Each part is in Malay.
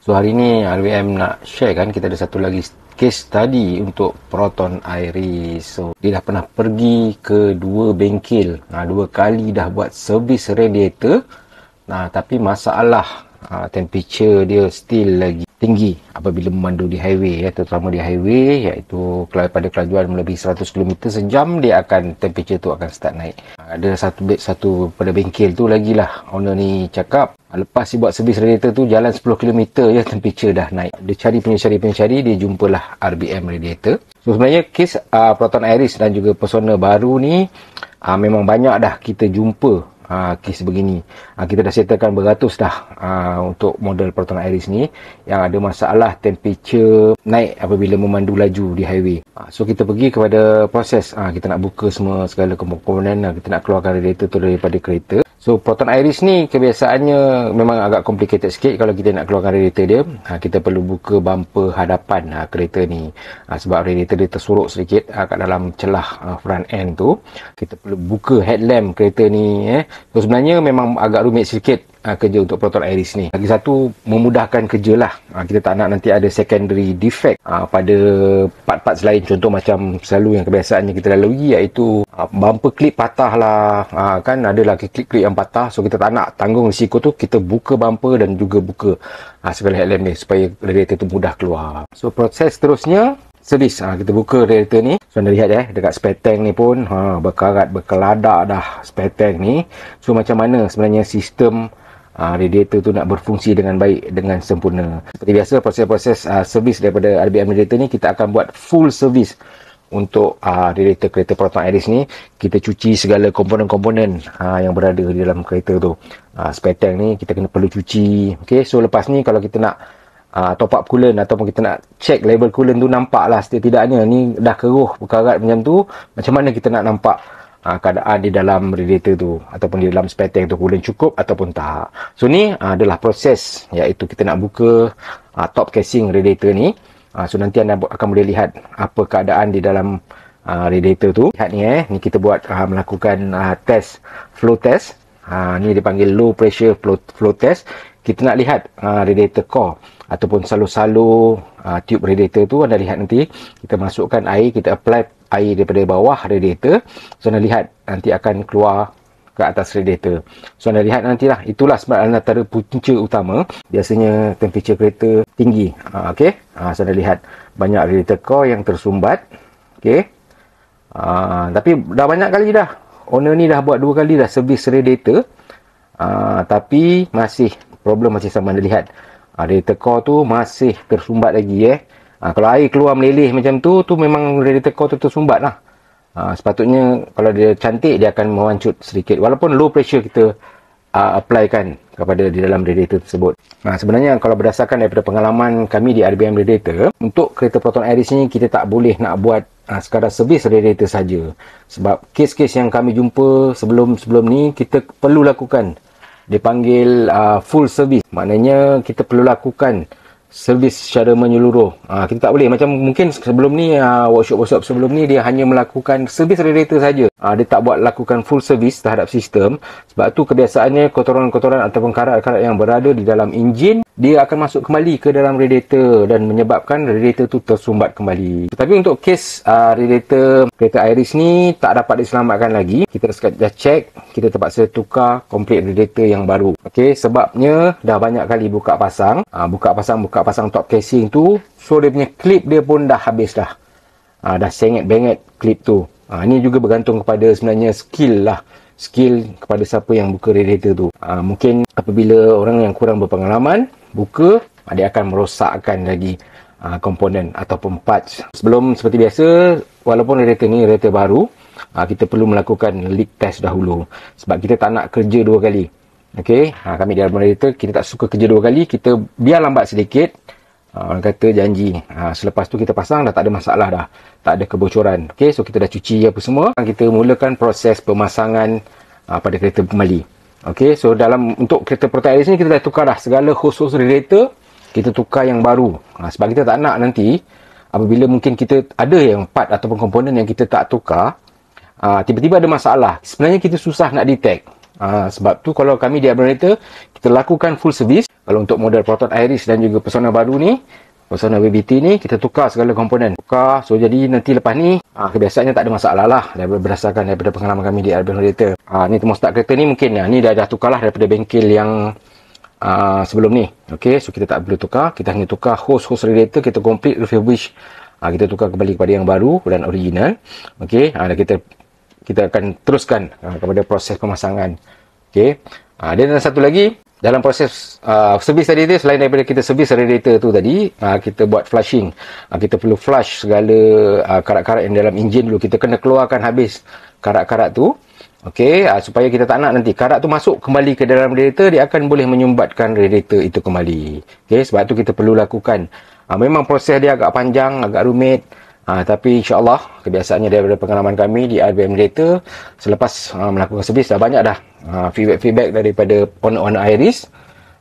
So hari ni RWM nak share kan kita ada satu lagi case tadi untuk Proton Iris. So dia dah pernah pergi ke dua bengkel. Nah, dua kali dah buat servis radiator. Nah, tapi masalah uh, temperature dia still lagi tinggi apabila memandu di highway ya terutama di highway iaitu kalau pada kelajuan melebihi 100 km sejam dia akan temperature tu akan start naik ada satu satu pada bengkel tu lagilah owner ni cakap lepas dia buat servis radiator tu jalan 10 km ya temperature dah naik dia cari punya cari punya cari dia jumpalah RBM radiator so sebenarnya kes uh, Proton Iris dan juga Persona baru ni uh, memang banyak dah kita jumpa uh, kes begini. Uh, kita dah setelkan beratus dah uh, untuk model proton iris ni yang ada masalah temperature naik apabila memandu laju di highway. Uh, so kita pergi kepada proses uh, kita nak buka semua segala komponen uh, kita nak keluarkan radiator tu daripada kereta. So proton iris ni kebiasaannya memang agak complicated sikit kalau kita nak keluarkan radiator dia. Ha, kita perlu buka bumper hadapan ha, kereta ni ha, sebab radiator dia tersorok sedikit ha, kat dalam celah ha, front end tu. Kita perlu buka headlamp kereta ni eh. So sebenarnya memang agak rumit sikit uh, kerja untuk proton iris ni. Lagi satu, memudahkan kerja lah. Uh, kita tak nak nanti ada secondary defect uh, pada part-part selain. Contoh macam selalu yang kebiasaannya kita lalui iaitu uh, bumper clip patah lah. Uh, kan ada lagi clip-clip yang patah. So, kita tak nak tanggung risiko tu. Kita buka bumper dan juga buka uh, segala headlamp ni supaya radiator tu mudah keluar. So, proses seterusnya servis. Ha, kita buka radiator ni. So, anda lihat eh, dekat spare tank ni pun ha, berkarat, berkeladak dah spare tank ni. So, macam mana sebenarnya sistem uh, radiator tu nak berfungsi dengan baik dengan sempurna. Seperti biasa proses-proses uh, servis daripada RBM radiator ni kita akan buat full servis untuk uh, radiator kereta Proton Iris ni kita cuci segala komponen-komponen uh, yang berada di dalam kereta tu. Uh, spare tank ni kita kena perlu cuci. Okey, so lepas ni kalau kita nak uh, top up coolant ataupun kita nak check level coolant tu nampak lah setidaknya ni dah keruh berkarat macam tu macam mana kita nak nampak uh, keadaan di dalam radiator tu ataupun di dalam spare tank tu cooling cukup ataupun tak. So ni uh, adalah proses iaitu kita nak buka uh, top casing radiator ni. Uh, so nanti anda akan boleh lihat apa keadaan di dalam uh, radiator tu. Lihat ni eh, ni kita buat uh, melakukan uh, test flow test. Ha, ni dipanggil low pressure flow, flow test kita nak lihat ha, radiator core ataupun salur-salur ha, tube radiator tu anda lihat nanti kita masukkan air kita apply air daripada bawah radiator so anda lihat nanti akan keluar ke atas radiator so anda lihat nantilah itulah sebab antara punca utama biasanya temperature kereta tinggi ha, ok ha, so anda lihat banyak radiator core yang tersumbat Okay, ha, tapi dah banyak kali dah owner ni dah buat dua kali dah servis radiator ha, tapi masih problem masih sama anda lihat ha, radiator core tu masih tersumbat lagi eh ya. Ha, kalau air keluar melilih macam tu, tu memang radiator kau tu tersumbat lah. Ha, sepatutnya kalau dia cantik, dia akan mewancut sedikit. Walaupun low pressure kita uh, applykan kepada di dalam radiator tersebut. Ha, sebenarnya kalau berdasarkan daripada pengalaman kami di RBM radiator, untuk kereta Proton Iris ni kita tak boleh nak buat uh, sekadar servis radiator saja. Sebab kes-kes yang kami jumpa sebelum-sebelum ni, kita perlu lakukan. dipanggil uh, full service. Maknanya kita perlu lakukan servis secara menyeluruh. Ha, kita tak boleh macam mungkin sebelum ni ah, workshop-workshop sebelum ni dia hanya melakukan servis radiator saja. Ha, dia tak buat lakukan full servis terhadap sistem. Sebab tu kebiasaannya kotoran-kotoran ataupun karat-karat yang berada di dalam enjin dia akan masuk kembali ke dalam radiator dan menyebabkan radiator tu tersumbat kembali. Tetapi untuk kes uh, radiator kereta Iris ni tak dapat diselamatkan lagi. Kita dah check, kita terpaksa tukar komplit radiator yang baru. Okey, sebabnya dah banyak kali buka pasang, uh, buka pasang buka pasang top casing tu, so dia punya clip dia pun dah habis dah. Uh, dah sengit benget clip tu. Uh, ini juga bergantung kepada sebenarnya skill lah skill kepada siapa yang buka radiator tu. Aa, uh, mungkin apabila orang yang kurang berpengalaman, buka ah, dia akan merosakkan lagi uh, komponen ataupun parts sebelum seperti biasa walaupun reta ni reta baru uh, kita perlu melakukan leak test dahulu sebab kita tak nak kerja dua kali Okey, ha, kami di dalam reta kita tak suka kerja dua kali kita biar lambat sedikit uh, orang kata janji ha, selepas tu kita pasang dah tak ada masalah dah tak ada kebocoran Okey, so kita dah cuci apa semua kita mulakan proses pemasangan uh, pada kereta pembali Okey, so dalam untuk kereta Protaris ni kita dah tukar dah segala khusus kereta, kita tukar yang baru. Ha, sebab kita tak nak nanti apabila mungkin kita ada yang part ataupun komponen yang kita tak tukar, ha, tiba-tiba ada masalah. Sebenarnya kita susah nak detect. Ha, sebab tu kalau kami di Abrenator, kita lakukan full service. Kalau untuk model Proton Iris dan juga Persona baru ni, Persona WBT ni kita tukar segala komponen. Tukar. So jadi nanti lepas ni ha, kebiasaannya tak ada masalah lah berdasarkan daripada pengalaman kami di Albion Radiator. Ah ha, ni tak kereta ni mungkin lah. ni dah dah lah daripada bengkel yang ah sebelum ni. Okey, so kita tak perlu tukar, kita hanya tukar host-host radiator kita complete refurbish. Ah ha, kita tukar kembali kepada yang baru dan original. Okey, ah ha, kita kita akan teruskan ha, kepada proses pemasangan. Okey. Ah ha, dan satu lagi, dalam proses uh, servis tadi tu selain daripada kita servis radiator tu tadi uh, kita buat flushing uh, kita perlu flush segala uh, karat-karat yang dalam enjin dulu kita kena keluarkan habis karat-karat tu okey uh, supaya kita tak nak nanti karat tu masuk kembali ke dalam radiator dia akan boleh menyumbatkan radiator itu kembali okey sebab tu kita perlu lakukan uh, memang proses dia agak panjang agak rumit Ha, tapi insyaAllah kebiasaannya daripada pengalaman kami di RBM Data selepas ha, melakukan servis dah banyak dah feedback-feedback ha, daripada owner-owner Iris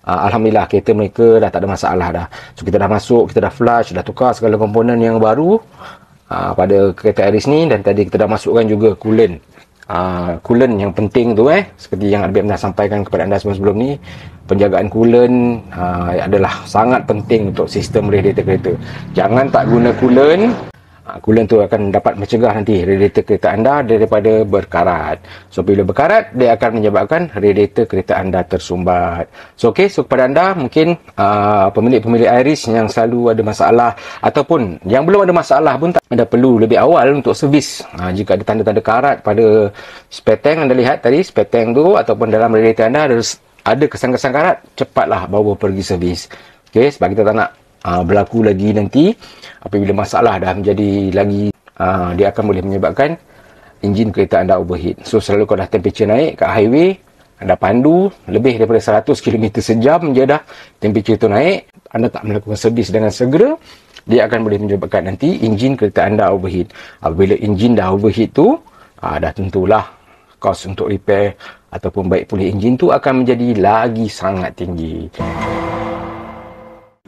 uh, Alhamdulillah kereta mereka dah tak ada masalah dah so kita dah masuk kita dah flush dah tukar segala komponen yang baru uh, pada kereta Iris ni dan tadi kita dah masukkan juga coolant uh, coolant yang penting tu eh seperti yang RBM dah sampaikan kepada anda semua sebelum ni penjagaan coolant uh, adalah sangat penting untuk sistem radiator kereta jangan tak guna coolant coolant ha, tu akan dapat mencegah nanti radiator kereta anda daripada berkarat. So bila berkarat dia akan menyebabkan radiator kereta anda tersumbat. So okey, so kepada anda mungkin uh, pemilik-pemilik Iris yang selalu ada masalah ataupun yang belum ada masalah pun tak anda perlu lebih awal untuk servis. Ha, jika ada tanda-tanda karat pada spare tank anda lihat tadi spare tank tu ataupun dalam radiator anda ada ada kesan-kesan karat, cepatlah bawa pergi servis. Okey, sebab kita tak nak uh, berlaku lagi nanti apabila masalah dah menjadi lagi uh, dia akan boleh menyebabkan enjin kereta anda overheat. So selalu kalau dah temperature naik kat highway anda pandu lebih daripada 100 km sejam dia dah temperature tu naik anda tak melakukan servis dengan segera dia akan boleh menyebabkan nanti enjin kereta anda overheat. Apabila enjin dah overheat tu uh, dah tentulah kos untuk repair ataupun baik pulih enjin tu akan menjadi lagi sangat tinggi. Okay.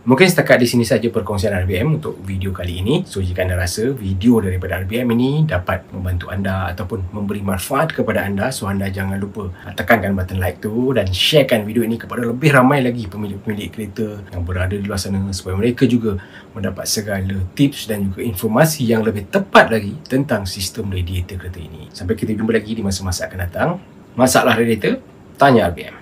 Mungkin setakat di sini saja perkongsian RBM untuk video kali ini. So, jika anda rasa video daripada RBM ini dapat membantu anda ataupun memberi manfaat kepada anda, so anda jangan lupa tekankan button like tu dan sharekan video ini kepada lebih ramai lagi pemilik-pemilik kereta yang berada di luar sana supaya mereka juga mendapat segala tips dan juga informasi yang lebih tepat lagi tentang sistem radiator kereta ini. Sampai kita jumpa lagi di masa-masa akan datang. Masaklah radiator, tanya RBM.